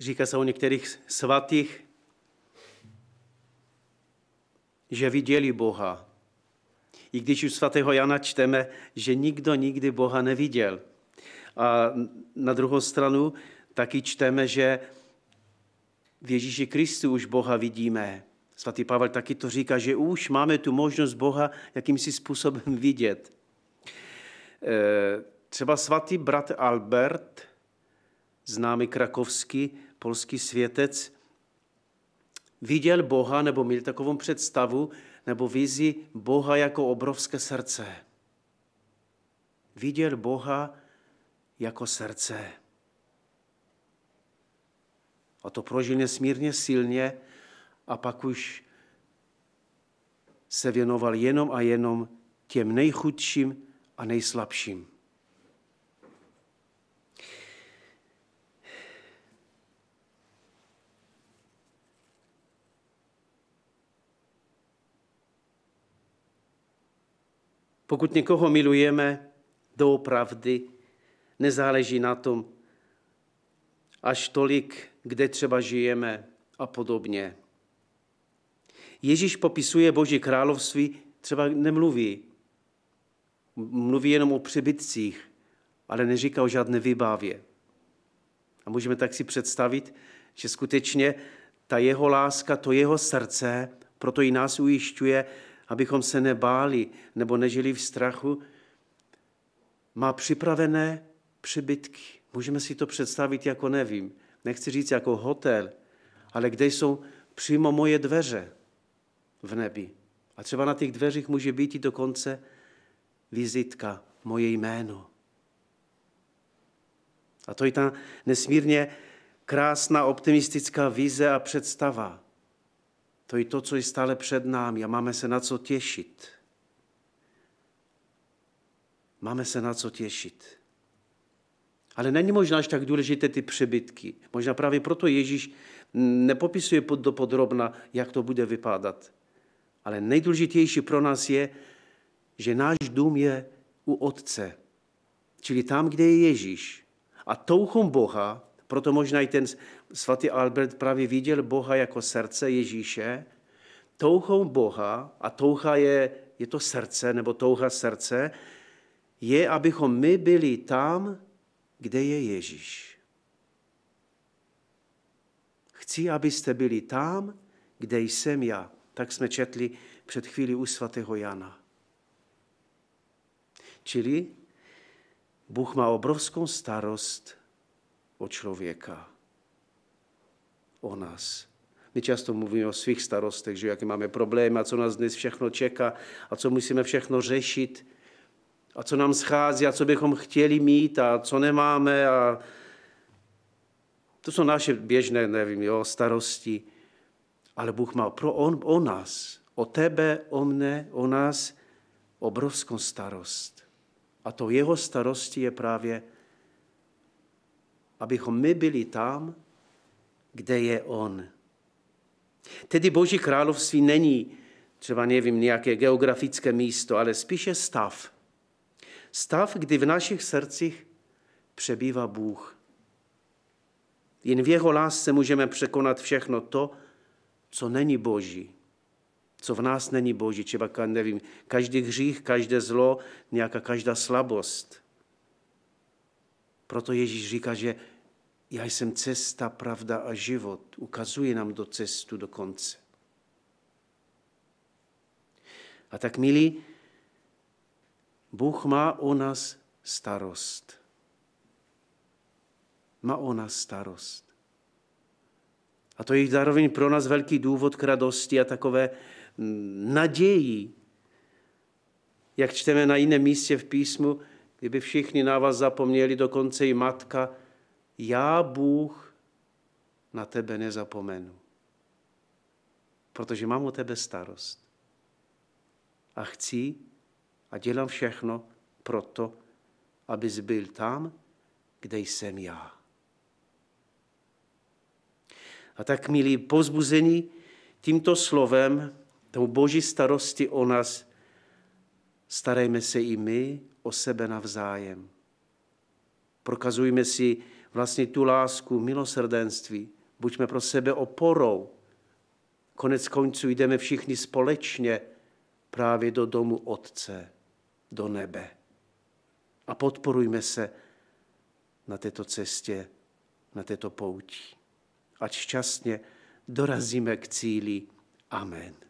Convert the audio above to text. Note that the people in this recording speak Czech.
Říká se o některých svatých, že viděli Boha. I když u svatého Jana čteme, že nikdo nikdy Boha neviděl. A na druhou stranu taky čteme, že v Ježíši Kristu už Boha vidíme. Svatý Pavel taky to říká, že už máme tu možnost Boha jakýmsi způsobem vidět. E, třeba svatý brat Albert známý krakovský polský světec, viděl Boha nebo měl takovou představu nebo vizi Boha jako obrovské srdce. Viděl Boha jako srdce. A to prožil nesmírně silně a pak už se věnoval jenom a jenom těm nejchudším a nejslabším. Pokud někoho milujeme, doopravdy nezáleží na tom, až tolik, kde třeba žijeme a podobně. Ježíš popisuje Boží království, třeba nemluví. Mluví jenom o přebytcích, ale neříká o žádné vybávě. A můžeme tak si představit, že skutečně ta jeho láska, to jeho srdce, proto i nás ujišťuje, abychom se nebáli nebo nežili v strachu, má připravené přibytky. Můžeme si to představit jako nevím, nechci říct jako hotel, ale kde jsou přímo moje dveře v nebi. A třeba na těch dveřích může být i dokonce vizitka, moje jméno. A to je ta nesmírně krásná optimistická vize a představa to je to, co je stále před námi a máme se na co těšit. Máme se na co těšit. Ale není možná až tak důležité ty přebytky. Možná právě proto Ježíš nepopisuje do podrobna, jak to bude vypadat. Ale nejdůležitější pro nás je, že náš dům je u Otce, čili tam, kde je Ježíš. A touchom Boha proto možná i ten svatý Albert právě viděl Boha jako srdce Ježíše. Touhou Boha, a toucha je, je to srdce, nebo touha srdce, je, abychom my byli tam, kde je Ježíš. Chci, abyste byli tam, kde jsem já. Tak jsme četli před chvílí u svatého Jana. Čili Bůh má obrovskou starost o člověka, o nás. My často mluvíme o svých starostech, že jaké máme problémy a co nás dnes všechno čeká a co musíme všechno řešit a co nám schází a co bychom chtěli mít a co nemáme. A... To jsou naše běžné, nevím, jo, starosti. Ale Bůh má pro on, o nás, o tebe, o mne, o nás obrovskou starost. A to jeho starosti je právě abychom my byli tam, kde je on. Tedy Boží království není třeba, nevím, nějaké geografické místo, ale spíše stav. Stav, kdy v našich srdcích přebývá Bůh. Jen v jeho lásce můžeme překonat všechno to, co není Boží. Co v nás není Boží, třeba, nevím, každý hřích, každé zlo, nějaká každá slabost. Proto Ježíš říká, že já jsem cesta, pravda a život. Ukazuje nám do cestu do konce. A tak, milí, Bůh má o nás starost. Má o nás starost. A to je zároveň pro nás velký důvod k radosti a takové mm, naději. Jak čteme na jiném místě v písmu, Kdyby všichni na vás zapomněli, dokonce i matka, já, Bůh, na tebe nezapomenu. Protože mám o tebe starost. A chci a dělám všechno proto, abys byl tam, kde jsem já. A tak, milí, pozbuzení tímto slovem, tou boží starosti o nás, starejme se i my o sebe navzájem. Prokazujme si vlastně tu lásku, milosrdenství. Buďme pro sebe oporou. Konec konců jdeme všichni společně právě do domu Otce, do nebe. A podporujme se na této cestě, na této pouti. Ať šťastně dorazíme k cíli. Amen.